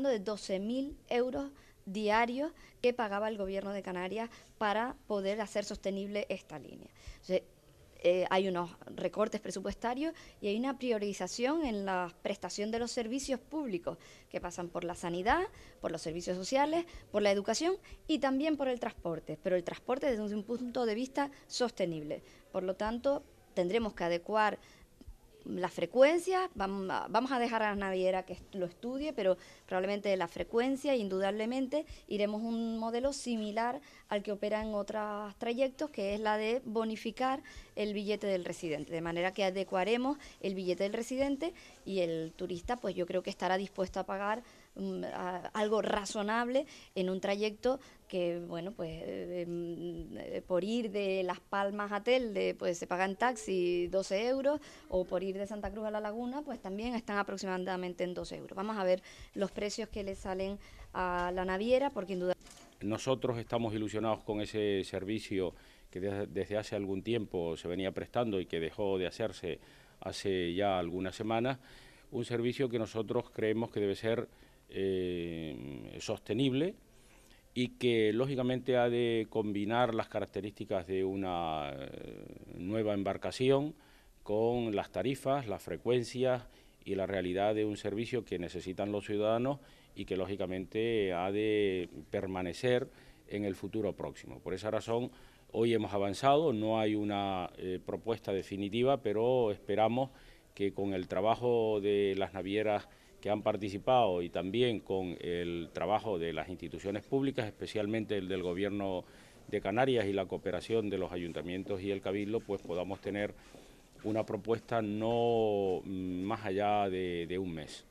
de 12.000 euros diarios que pagaba el gobierno de Canarias para poder hacer sostenible esta línea. Eh, hay unos recortes presupuestarios y hay una priorización en la prestación de los servicios públicos que pasan por la sanidad, por los servicios sociales, por la educación y también por el transporte, pero el transporte desde un punto de vista sostenible. Por lo tanto, tendremos que adecuar la frecuencia, vamos a dejar a la naviera que lo estudie, pero probablemente la frecuencia, indudablemente, iremos un modelo similar al que opera en otros trayectos, que es la de bonificar el billete del residente, de manera que adecuaremos el billete del residente y el turista, pues yo creo que estará dispuesto a pagar mm, algo razonable en un trayecto que bueno, pues eh, em, eh, por ir de Las Palmas a Telde pues se en taxi 12 euros o por ir de Santa Cruz a La Laguna pues también están aproximadamente en 12 euros. Vamos a ver los precios que le salen a la naviera porque en duda... Nosotros estamos ilusionados con ese servicio que desde hace algún tiempo se venía prestando y que dejó de hacerse hace ya algunas semanas, un servicio que nosotros creemos que debe ser eh, sostenible, y que lógicamente ha de combinar las características de una eh, nueva embarcación con las tarifas, las frecuencias y la realidad de un servicio que necesitan los ciudadanos y que lógicamente ha de permanecer en el futuro próximo. Por esa razón, hoy hemos avanzado, no hay una eh, propuesta definitiva, pero esperamos que con el trabajo de las navieras que han participado y también con el trabajo de las instituciones públicas, especialmente el del gobierno de Canarias y la cooperación de los ayuntamientos y el cabildo, pues podamos tener una propuesta no mm, más allá de, de un mes.